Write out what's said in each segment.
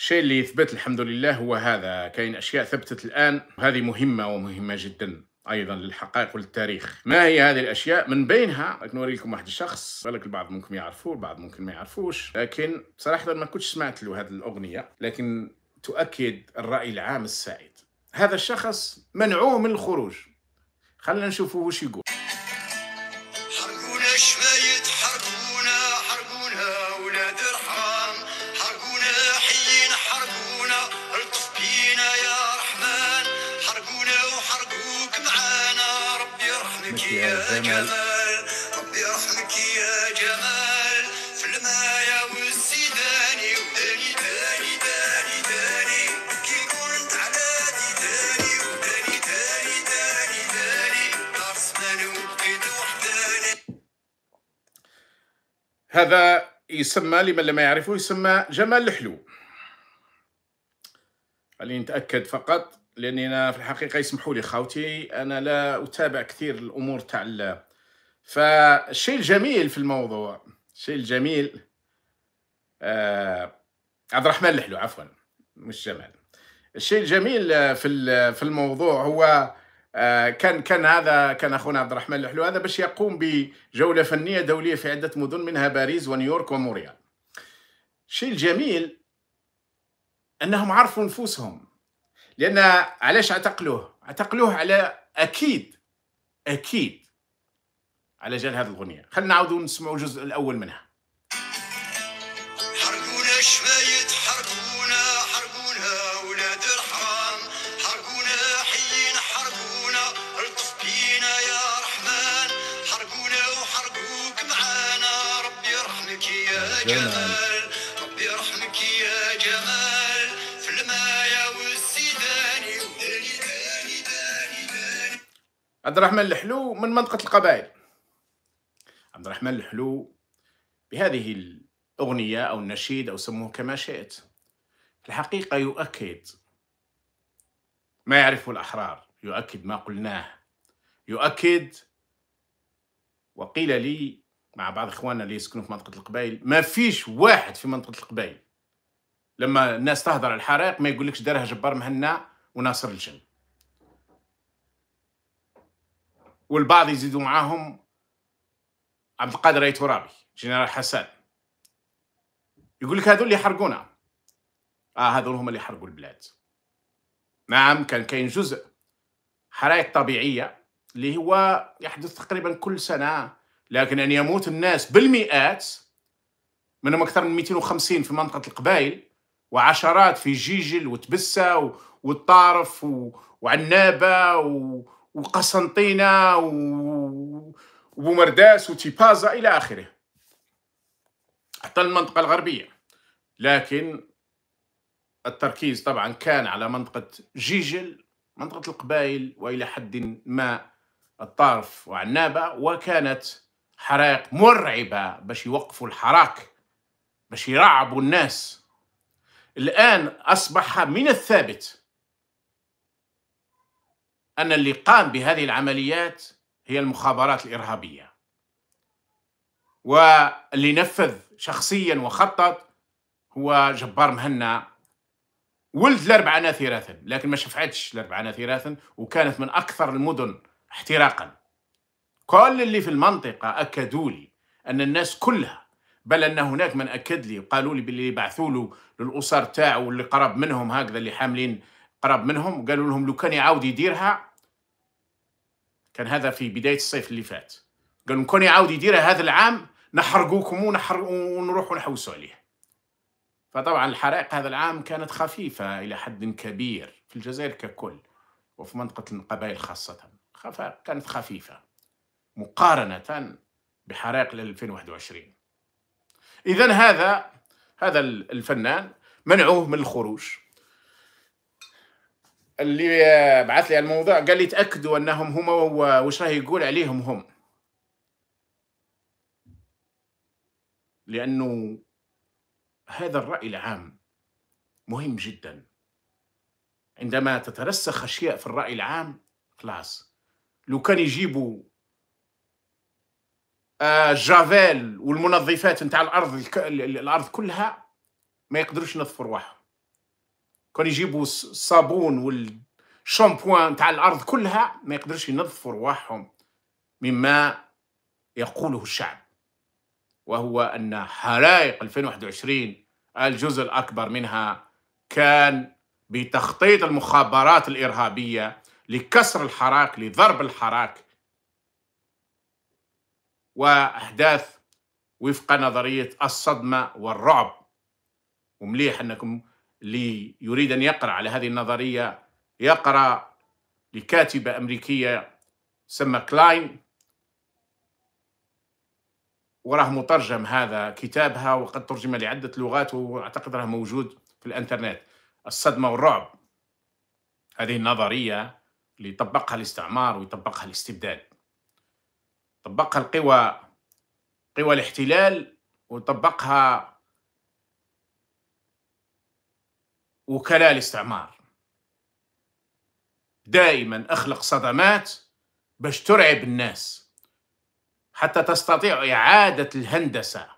الشيء اللي يثبت الحمد لله هو هذا كاين أشياء ثبتت الآن وهذه مهمة ومهمة جدا ايضا للحقائق وللتاريخ ما هي هذه الاشياء من بينها نوري لكم واحد الشخص بالك البعض ممكن يعرفوه البعض ممكن ما يعرفوش لكن صراحه ما كنتش سمعت له هذه الاغنيه لكن تؤكد الراي العام السائد هذا الشخص منعوه من الخروج خلينا نشوفوا وش يقول حرقونا شوية حرقونا حرقونا يرحمك يا جمال ربي يرحمك يا جمال في المايا والسيداني وداني داني داني داني كي كنت على داني وداني داني داني داني دار سمان وبقيت وحداني هذا يسمى لمن لم يعرفه يسمى جمال الحلو خليني نتاكد فقط لاني انا في الحقيقه يسمحوا لي خاوتي انا لا اتابع كثير الامور تاع فالشيء الجميل في الموضوع الشيء الجميل آه عبد الرحمن الحلو عفوا مش جمال الشيء الجميل في في الموضوع هو آه، كان كان هذا كان اخونا عبد الرحمن الحلو هذا باش يقوم بجوله فنيه دوليه في عده مدن منها باريس ونيويورك وموريال الشيء الجميل انهم عرفوا نفوسهم لان علاش اعتقلوه اعتقلوه على اكيد اكيد على جال هذه الاغنيه خلينا نعاودوا نسمعوا الجزء الاول منها حرقونا شفايت حرقونا حرقونا ولاد الحرام حرقونا حيين حرقونا الطف بينا يا رحمن حرقونا وحرقوك معانا ربي يرحمك يا جمال عبد الرحمن الحلو من منطقة القبائل عبد الرحمن الحلو بهذه الأغنية أو النشيد أو سموه كما شئت في الحقيقة يؤكد ما يعرفه الأحرار يؤكد ما قلناه يؤكد وقيل لي مع بعض إخواننا اللي يسكنوا في منطقة القبائل ما فيش واحد في منطقة القبائل لما الناس تهضر على الحرائق ما يقولكش دارها جبار مهنا وناصر الجن والبعض يزيدوا معاهم عبد القادر اي ترابي جنرال حسان يقول لك هذول اللي يحرقونا اه هذول هم اللي حرقوا البلاد نعم كان كاين جزء حرائق طبيعيه اللي هو يحدث تقريبا كل سنه لكن ان يموت الناس بالمئات منهم اكثر من 250 في منطقه القبائل وعشرات في جيجل وتبسه والطارف وعنابه و... وقسنطينه و... وبومرداس وتيبازا الى اخره حتى المنطقه الغربيه لكن التركيز طبعا كان على منطقه جيجل منطقه القبائل والى حد ما الطرف وعنابه وكانت حرائق مرعبه باش يوقفوا الحراك باش يرعبوا الناس الان اصبح من الثابت أن اللي قام بهذه العمليات هي المخابرات الإرهابية واللي نفذ شخصيا وخطط هو جبار مهنا ولد الأربعة ناثيراثا لكن ما شفعتش الأربعة ناثيراثا وكانت من أكثر المدن احتراقا كل اللي في المنطقة أكدوا لي أن الناس كلها بل أن هناك من أكد لي وقالوا لي باللي بعثوا له للأسر تاعه واللي قرب منهم هكذا اللي حاملين قرب منهم وقالوا لهم لو كان يعاود يديرها كان هذا في بداية الصيف اللي فات قال لهم كون يعاود يديرها هذا العام نحرقوكم ونحرق ونروح ونحوسوا عليه فطبعا الحرائق هذا العام كانت خفيفة إلى حد كبير في الجزائر ككل وفي منطقة القبائل خاصة كانت خفيفة مقارنة بحرائق 2021 إذا هذا هذا الفنان منعوه من الخروج اللي بعث لي الموضوع قال لي تاكدوا انهم هما وش راه يقول عليهم هم لانه هذا الراي العام مهم جدا عندما تترسخ اشياء في الراي العام خلاص لو كان يجيبوا آه، جافيل والمنظفات نتاع الارض الارض كلها ما يقدروش ينظفوا رواحهم كانوا يجيبوا الصابون والشامبوان تاع الارض كلها ما يقدرش ينظفوا رواحهم مما يقوله الشعب وهو ان حرائق 2021 الجزء الاكبر منها كان بتخطيط المخابرات الارهابيه لكسر الحراك لضرب الحراك واحداث وفق نظريه الصدمه والرعب ومليح انكم اللي يريد أن يقرأ على هذه النظرية يقرأ لكاتبة أمريكية سمى كلاين وراه مترجم هذا كتابها وقد ترجم لعدة لغات وأعتقد راه موجود في الإنترنت الصدمة والرعب هذه النظرية اللي طبقها الاستعمار ويطبقها الاستبداد طبقها القوى قوى الاحتلال وطبقها وكلاء الاستعمار دائما اخلق صدمات باش ترعب الناس حتى تستطيع اعاده الهندسه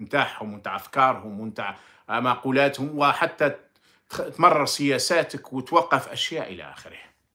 نتاعهم ونتاع افكارهم ونتاع مقولاتهم وحتى تمرر سياساتك وتوقف اشياء الى اخره